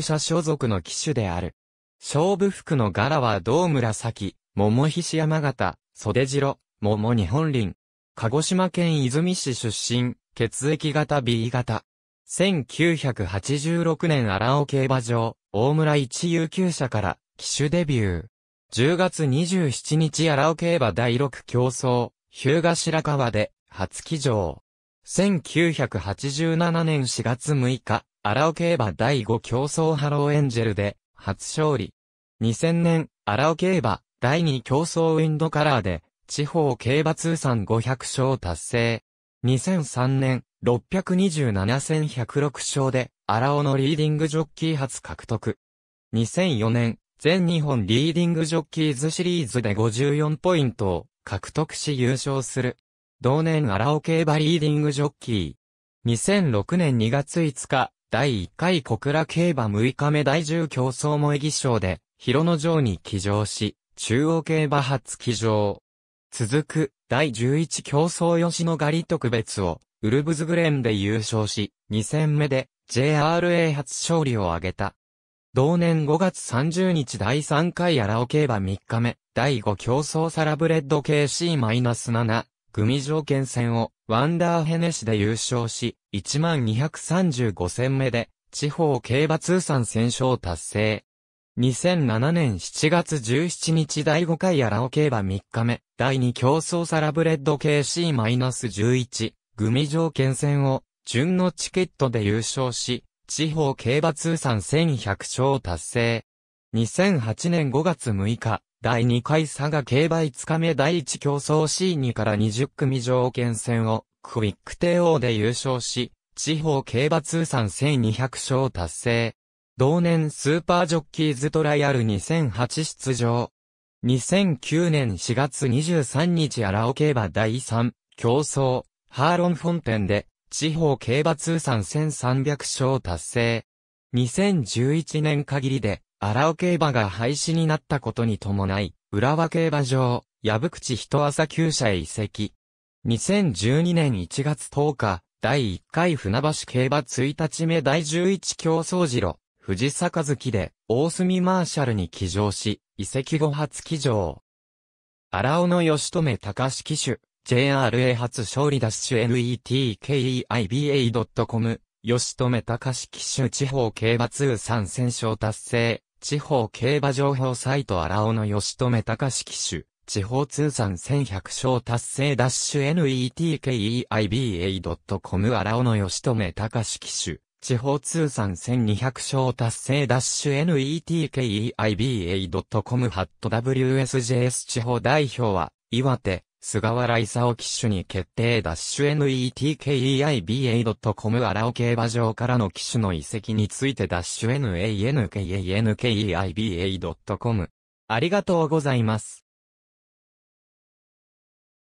者所属の騎手である。勝負服の柄は銅紫、桃菱山形、袖白、桃日本林。鹿児島県泉市出身、血液型 B 型。1986年荒尾競馬場、大村一有級者から、騎手デビュー。10月27日荒尾競馬第6競争、日向白川で、初騎乗。1987年4月6日、荒尾競馬第5競争ハローエンジェルで、初勝利。2000年、荒尾競馬第2競争ウィンドカラーで、地方競馬通算500勝達成。2003年、627戦106勝で、荒尾のリーディングジョッキー初獲得。2004年、全日本リーディングジョッキーズシリーズで54ポイントを獲得し優勝する。同年荒尾競馬リーディングジョッキー。2006年2月5日、第1回小倉競馬6日目第10競争萌木賞で、広野城に騎乗し、中央競馬初騎乗。続く、第11競争吉野狩特別を、ウルブズグレンで優勝し、2戦目で JRA 初勝利を挙げた。同年5月30日第3回荒尾競馬3日目、第5競争サラブレッド KC-7 組条件戦をワンダーヘネシで優勝し、1235戦目で地方競馬通算戦勝達成。2007年7月17日第5回アラオ競馬3日目、第2競争サラブレッド KC-11、組条件戦を、準のチケットで優勝し、地方競馬通算1100勝達成。2008年5月6日、第2回佐賀競馬5日目第1競争 C2 から20組条件戦をクイック帝王で優勝し、地方競馬通算1200勝達成。同年スーパージョッキーズトライアル2008出場。2009年4月23日荒尾競馬第3競争ハーロンフォンテンで地方競馬通算1300勝達成。2011年限りで荒尾競馬が廃止になったことに伴い、浦和競馬場、矢口人朝厩舎へ移籍。2012年1月10日、第1回船橋競馬1日目第11競争時路、藤坂月で、大隅マーシャルに騎乗し、移籍後初騎乗。荒尾の吉留隆騎手、JRA 初勝利ダッシュ NETKEIBA.com、吉留隆騎手地方競馬通3戦勝達成、地方競馬情報サイト荒尾の吉留隆騎手、地方通算1100勝達成ダッシュ netkeiba.com 荒尾の吉留隆騎手、地方通算1200勝達成ダッシュ netkeiba.com ハット WSJS 地方代表は、岩手、菅原勲騎手に決定ダッシュ netkeiba.com 荒尾競馬場からの騎手の移籍についてダッシュ nankeiba.com ありがとうございます。